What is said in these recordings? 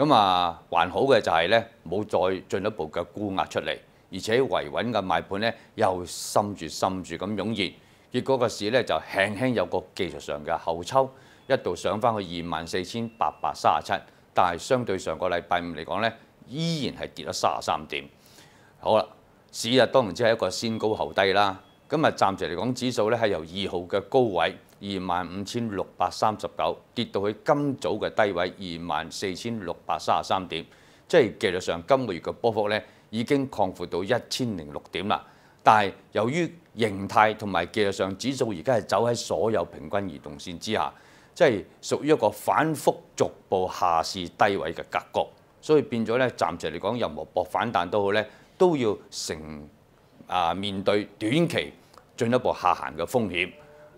咁啊，還好嘅就係咧，冇再進一步嘅沽壓出嚟，而且維穩嘅賣盤咧又深住深住咁湧熱，結果個市咧就輕輕有個技術上嘅後抽，一度上翻去二萬四千八百三十七，但係相對上個禮拜五嚟講咧，依然係跌咗三十三點。好啦，市啊當然只係一個先高後低啦，今日暫時嚟講指數咧係由二號嘅高位。二萬五千六百三十九跌到去今早嘅低位二萬四千六百三十三點，即係技術上今個月嘅波幅咧已經擴闊到一千零六點啦。但係由於形態同埋技術上指數而家係走喺所有平均移動線之下，即係屬於一個反覆逐步下市低位嘅格局，所以變咗咧暫時嚟講，任何博反彈都好咧，都要成啊面對短期進一步下行嘅風險。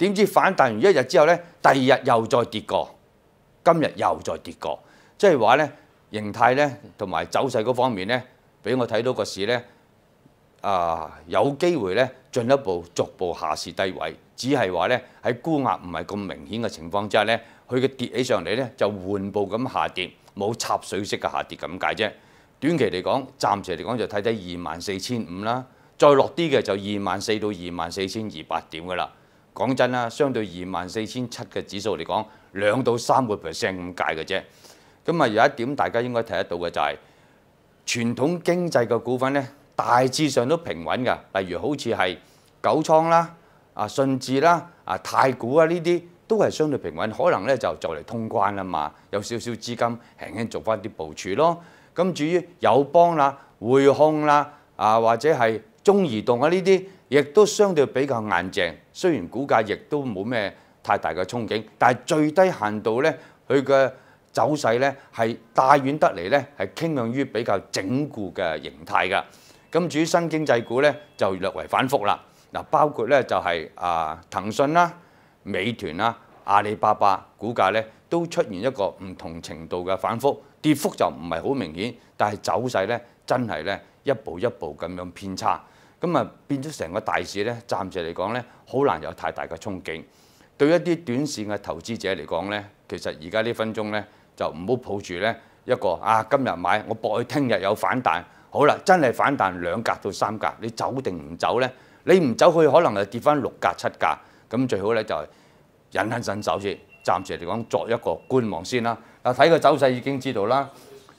點知反彈完一日之後咧，第二日又再跌過，今日又再跌過，即係話咧形態咧同埋走勢嗰方面咧，俾我睇到個市咧啊，有機會咧進一步逐步下蝕低位，只係話咧喺沽壓唔係咁明顯嘅情況之下咧，佢嘅跌起上嚟咧就緩步咁下跌，冇插水式嘅下跌咁解啫。短期嚟講，暫時嚟講就睇睇二萬四千五啦，再落啲嘅就二萬四到二萬四千二百點㗎啦。講真啦，相對二萬四千七嘅指數嚟講，兩到三個 percent 咁解嘅啫。咁啊，有一點大家應該睇得到嘅就係傳統經濟嘅股份咧，大致上都平穩嘅。例如好似係九倉啦、啊順治啦、啊太古啊呢啲，都係相對平穩，可能咧就就嚟通關啦嘛，有少少資金輕輕做翻啲部署咯。咁至於友邦啦、匯控啦、啊或者係中移動啊呢啲。亦都相對比較硬淨，雖然股價亦都冇咩太大嘅憧憬，但係最低限度咧，佢嘅走勢咧係大遠得嚟咧，係傾向於比較整固嘅形態㗎。咁至於新經濟股咧，就略為反覆啦。嗱，包括咧就係啊騰訊啦、美團啦、阿里巴巴股價咧都出現一個唔同程度嘅反覆，跌幅就唔係好明顯，但係走勢咧真係咧一步一步咁樣偏差。咁啊，變咗成個大市咧，暫時嚟講咧，好難有太大嘅憧憬。對一啲短線嘅投資者嚟講咧，其實而家呢分鐘咧，就唔好抱住咧一個啊，今日買我搏佢聽日有反彈。好啦，真係反彈兩格到三格，你走定唔走咧？你唔走佢可能係跌翻六格七格。咁最好咧就係忍忍神手先，暫時嚟講作一個觀望先啦。啊，睇個走勢已經知道啦。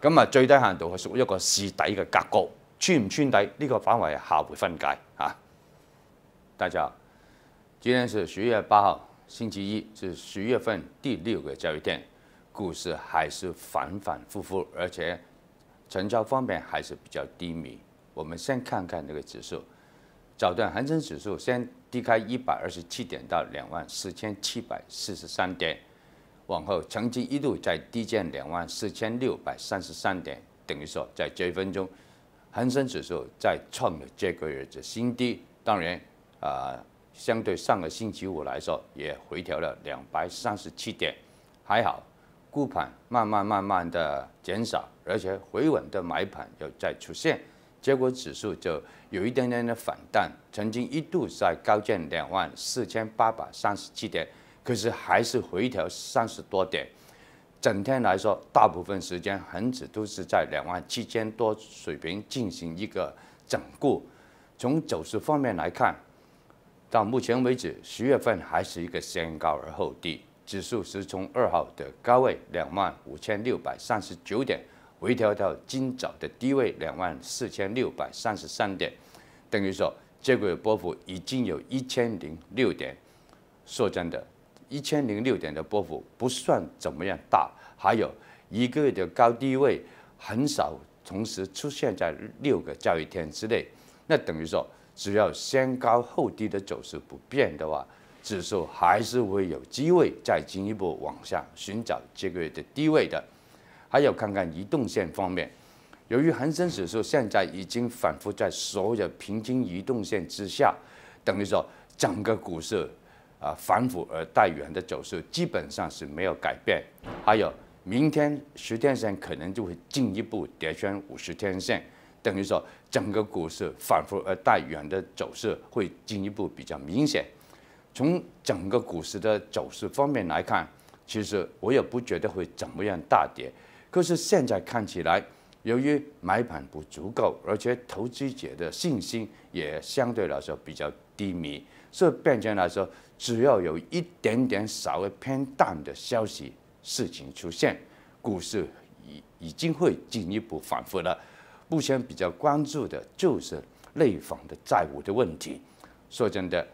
咁啊最低限度佢屬於一個試底嘅格局，穿唔穿底呢個反為下回分解嚇。大家，好，今天是十月八號星期一，是十月份第六個交易天，股市還是反反覆覆，而且成交方面還是比較低迷。我們先看看呢個指數，早段恒生指數先低開一百二十七點到兩萬四千七百四十三點。往后曾经一度在低见两万四千六百三十三点，等于说在这一分钟，恒生指数在创了这个月的新低。当然，啊，相对上个星期五来说，也回调了两百三十七点。还好，沽盘慢慢慢慢的减少，而且回稳的买盘又再出现，结果指数就有一点点的反弹。曾经一度在高见两万四千八百三十七点。可是还是回调三十多点，整天来说，大部分时间恒指都是在两万七千多水平进行一个整固。从走势方面来看，到目前为止，十月份还是一个先高而后低，指数是从二号的高位两万五千六百三十九点回调到今早的低位两万四千六百三十三点，等于说这个波幅已经有一千零六点，缩真的。一千零六点的波幅不算怎么样大，还有一个月的高低位很少同时出现在六个交易天之内，那等于说只要先高后低的走势不变的话，指数还是会有机会再进一步往下寻找这个月的低位的。还有看看移动线方面，由于恒生指数现在已经反复在所有平均移动线之下，等于说整个股市。啊，反复而带远的走势基本上是没有改变。还有，明天十天线可能就会进一步跌穿五十天线，等于说整个股市反复而带远的走势会进一步比较明显。从整个股市的走势方面来看，其实我也不觉得会怎么样大跌。可是现在看起来，由于买盘不足够，而且投资者的信心也相对来说比较低迷，所以变成来说。只要有一点点稍微偏淡的消息、事情出现，股市已已经会进一步反复了。目前比较关注的就是内房的债务的问题。说真的，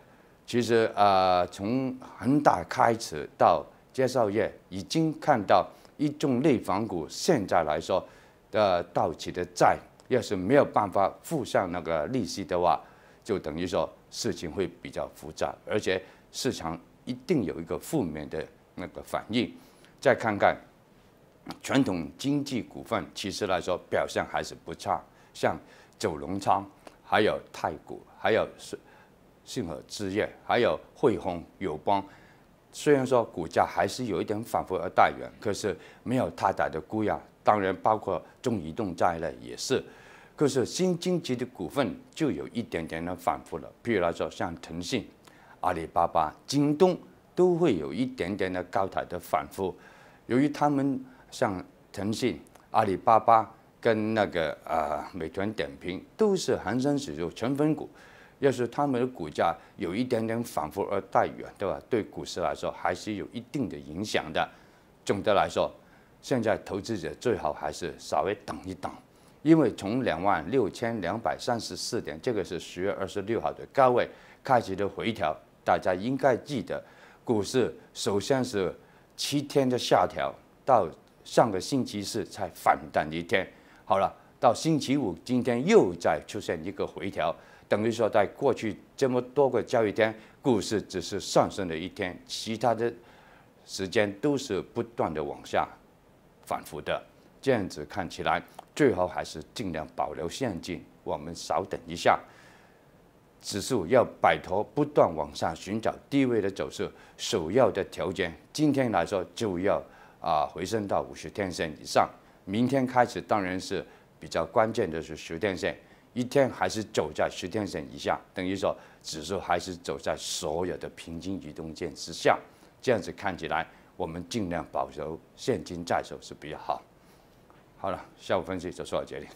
其实啊，从恒大开始到介绍业，已经看到一种内房股。现在来说，的到期的债要是没有办法付上那个利息的话，就等于说事情会比较复杂，而且。市场一定有一个负面的那个反应，再看看传统经济股份，其实来说表现还是不差，像九龙仓，还有太古，还有信和置业，还有汇丰、友邦，虽然说股价还是有一点反复而带远，可是没有太大的估压。当然，包括中移动在内也是，可是新经济的股份就有一点点的反复了，譬如来说像腾讯。阿里巴巴、京东都会有一点点的高台的反复，由于他们像腾讯、阿里巴巴跟那个啊美团点评都是恒生指数成分股，要是他们的股价有一点点反复而带遇啊，对吧？对股市来说还是有一定的影响的。总的来说，现在投资者最好还是稍微等一等，因为从两万六千两百三十四点，这个是十月二十六号的高位开始的回调。大家应该记得，股市首先是七天的下调，到上个星期四才反弹一天。好了，到星期五今天又再出现一个回调，等于说在过去这么多个交易天，股市只是上升了一天，其他的时间都是不断的往下反复的。这样子看起来，最好还是尽量保留现金，我们稍等一下。指数要摆脱不断往上寻找低位的走势，首要的条件，今天来说就要啊回升到五十天线以上。明天开始当然是比较关键的是十天线，一天还是走在十天线以下，等于说指数还是走在所有的平均移动线之下。这样子看起来，我们尽量保留现金在手是比较好。好了，下午分析就说到这里。